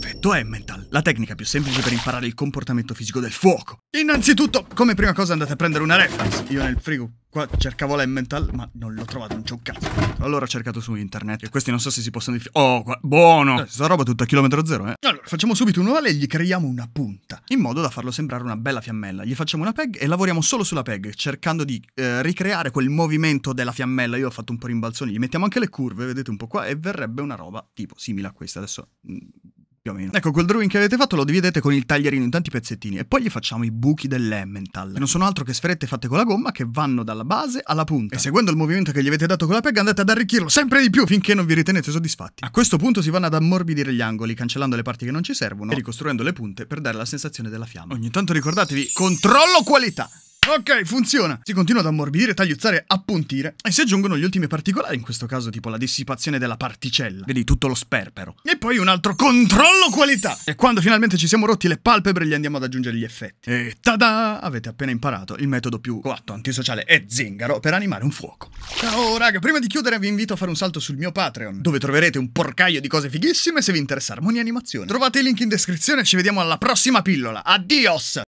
Perfetto, Emmental, la tecnica più semplice per imparare il comportamento fisico del fuoco. Innanzitutto, come prima cosa andate a prendere una reference. Io nel frigo qua cercavo l'emmental, ma non l'ho trovato, non c'è un cazzo. Allora ho cercato su internet e questi non so se si possono... Oh, qua... buono! Questa eh, roba tutta a chilometro zero, eh. Allora, facciamo subito un ovale e gli creiamo una punta, in modo da farlo sembrare una bella fiammella. Gli facciamo una peg e lavoriamo solo sulla peg, cercando di eh, ricreare quel movimento della fiammella. Io ho fatto un po' rimbalzoni, gli mettiamo anche le curve, vedete un po' qua, e verrebbe una roba tipo simile a questa. Adesso mm, più o meno. Ecco, quel drawing che avete fatto lo dividete con il taglierino in tanti pezzettini e poi gli facciamo i buchi dell'emmental. non sono altro che sferette fatte con la gomma che vanno dalla base alla punta. E seguendo il movimento che gli avete dato con la pega andate ad arricchirlo sempre di più finché non vi ritenete soddisfatti. A questo punto si vanno ad ammorbidire gli angoli, cancellando le parti che non ci servono e ricostruendo le punte per dare la sensazione della fiamma. Ogni tanto ricordatevi, controllo qualità! Ok, funziona! Si continua ad ammorbidire, tagliuzzare, appuntire e si aggiungono gli ultimi particolari, in questo caso tipo la dissipazione della particella. Vedi tutto lo sperpero. E poi un altro controllo qualità! E quando finalmente ci siamo rotti le palpebre gli andiamo ad aggiungere gli effetti. E tada! Avete appena imparato il metodo più coatto, antisociale e zingaro per animare un fuoco. Ciao raga, prima di chiudere vi invito a fare un salto sul mio Patreon, dove troverete un porcaio di cose fighissime se vi interessa armonia e animazione. Trovate il link in descrizione e ci vediamo alla prossima pillola. Adios!